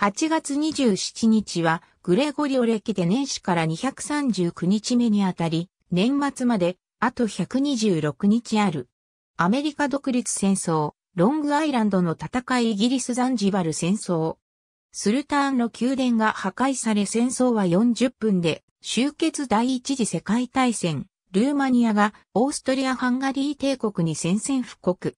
8月27日はグレゴリオ暦で年始から239日目にあたり、年末まであと126日ある。アメリカ独立戦争、ロングアイランドの戦いイギリスザンジバル戦争。スルターンの宮殿が破壊され戦争は40分で終結第一次世界大戦。ルーマニアがオーストリア・ハンガリー帝国に宣戦布告。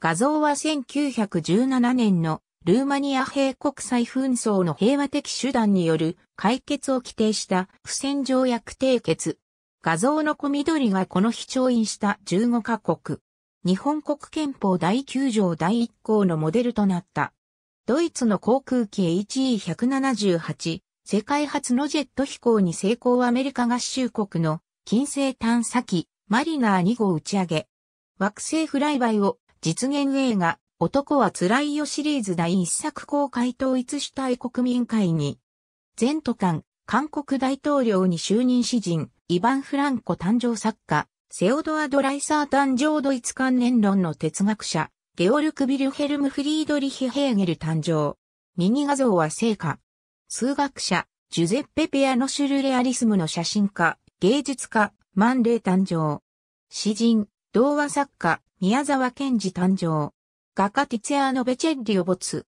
画像は1917年のルーマニア兵国際紛争の平和的手段による解決を規定した不戦条約締結。画像の小緑がこの日調印した15カ国。日本国憲法第9条第1項のモデルとなった。ドイツの航空機 HE178、世界初のジェット飛行に成功アメリカ合衆国の金星探査機マリナー2号打ち上げ。惑星フライバイを実現映画男は辛いよシリーズ第一作公開統一主体国民会に、前途間、韓国大統領に就任詩人、イヴァン・フランコ誕生作家、セオドア・ドライサー誕生ドイツ関連論の哲学者、ゲオルク・ビルヘルム・フリードリヒ・ヘーゲル誕生。ミニ画像は成果。数学者、ジュゼッペ・ペアノシュルレアリスムの写真家、芸術家、万イ誕生。詩人、童話作家、宮沢賢治誕生。画家ティツェアノ・ベチェッリを没。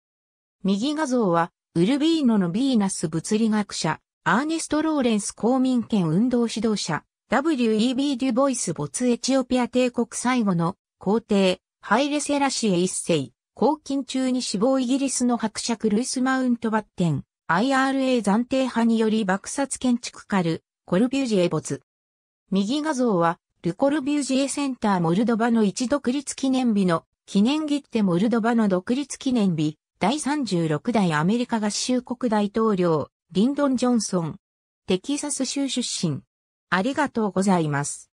右画像は、ウルビーノのヴィーナス物理学者、アーネスト・ローレンス公民権運動指導者、W.E.B. デュボイス没エチオピア帝国最後の皇帝、ハイレセラシエ一世、黄金中に死亡イギリスの伯爵ルイス・マウントバッテン、IRA 暫定派により爆殺建築家ル、コルビュジエ没。右画像は、ルコルビュジエセンターモルドバの一独立記念日の記念切手モルドバの独立記念日、第36代アメリカ合衆国大統領、リンドン・ジョンソン。テキサス州出身。ありがとうございます。